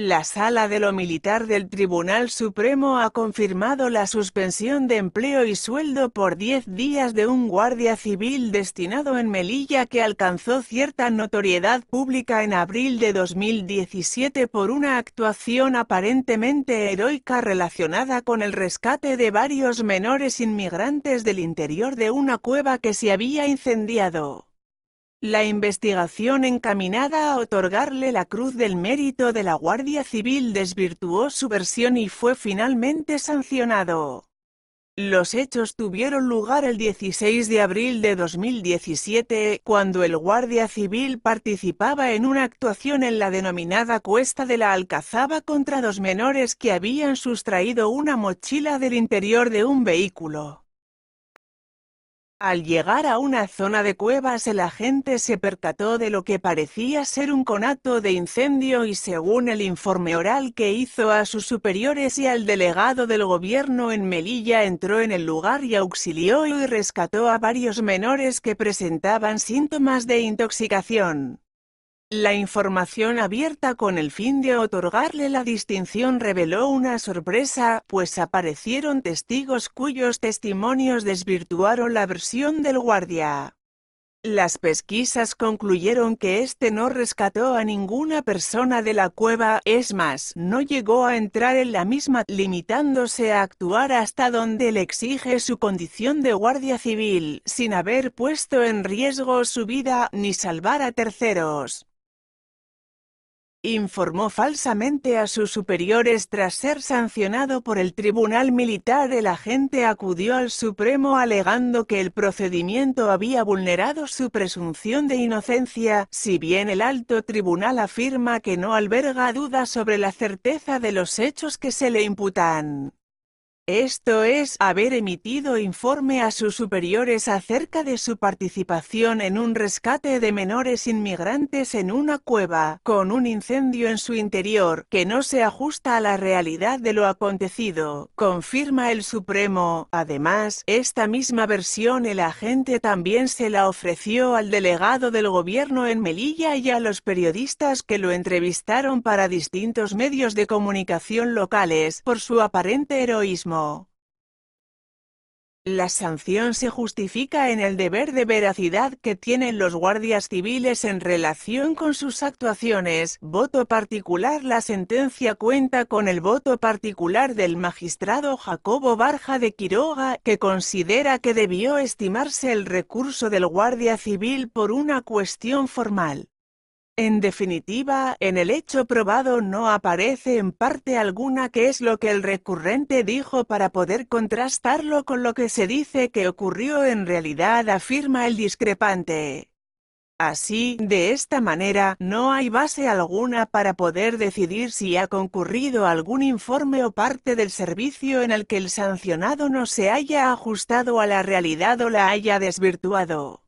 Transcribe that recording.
La Sala de lo Militar del Tribunal Supremo ha confirmado la suspensión de empleo y sueldo por 10 días de un guardia civil destinado en Melilla que alcanzó cierta notoriedad pública en abril de 2017 por una actuación aparentemente heroica relacionada con el rescate de varios menores inmigrantes del interior de una cueva que se había incendiado la investigación encaminada a otorgarle la Cruz del Mérito de la Guardia Civil desvirtuó su versión y fue finalmente sancionado. Los hechos tuvieron lugar el 16 de abril de 2017, cuando el Guardia Civil participaba en una actuación en la denominada Cuesta de la Alcazaba contra dos menores que habían sustraído una mochila del interior de un vehículo. Al llegar a una zona de cuevas el agente se percató de lo que parecía ser un conato de incendio y según el informe oral que hizo a sus superiores y al delegado del gobierno en Melilla entró en el lugar y auxilió y rescató a varios menores que presentaban síntomas de intoxicación. La información abierta con el fin de otorgarle la distinción reveló una sorpresa, pues aparecieron testigos cuyos testimonios desvirtuaron la versión del guardia. Las pesquisas concluyeron que este no rescató a ninguna persona de la cueva, es más, no llegó a entrar en la misma, limitándose a actuar hasta donde le exige su condición de guardia civil, sin haber puesto en riesgo su vida ni salvar a terceros. Informó falsamente a sus superiores tras ser sancionado por el Tribunal Militar el agente acudió al Supremo alegando que el procedimiento había vulnerado su presunción de inocencia, si bien el alto tribunal afirma que no alberga dudas sobre la certeza de los hechos que se le imputan. Esto es haber emitido informe a sus superiores acerca de su participación en un rescate de menores inmigrantes en una cueva, con un incendio en su interior, que no se ajusta a la realidad de lo acontecido, confirma el Supremo. Además, esta misma versión el agente también se la ofreció al delegado del gobierno en Melilla y a los periodistas que lo entrevistaron para distintos medios de comunicación locales por su aparente heroísmo. La sanción se justifica en el deber de veracidad que tienen los guardias civiles en relación con sus actuaciones. Voto particular La sentencia cuenta con el voto particular del magistrado Jacobo Barja de Quiroga, que considera que debió estimarse el recurso del guardia civil por una cuestión formal. En definitiva, en el hecho probado no aparece en parte alguna que es lo que el recurrente dijo para poder contrastarlo con lo que se dice que ocurrió en realidad, afirma el discrepante. Así, de esta manera, no hay base alguna para poder decidir si ha concurrido algún informe o parte del servicio en el que el sancionado no se haya ajustado a la realidad o la haya desvirtuado.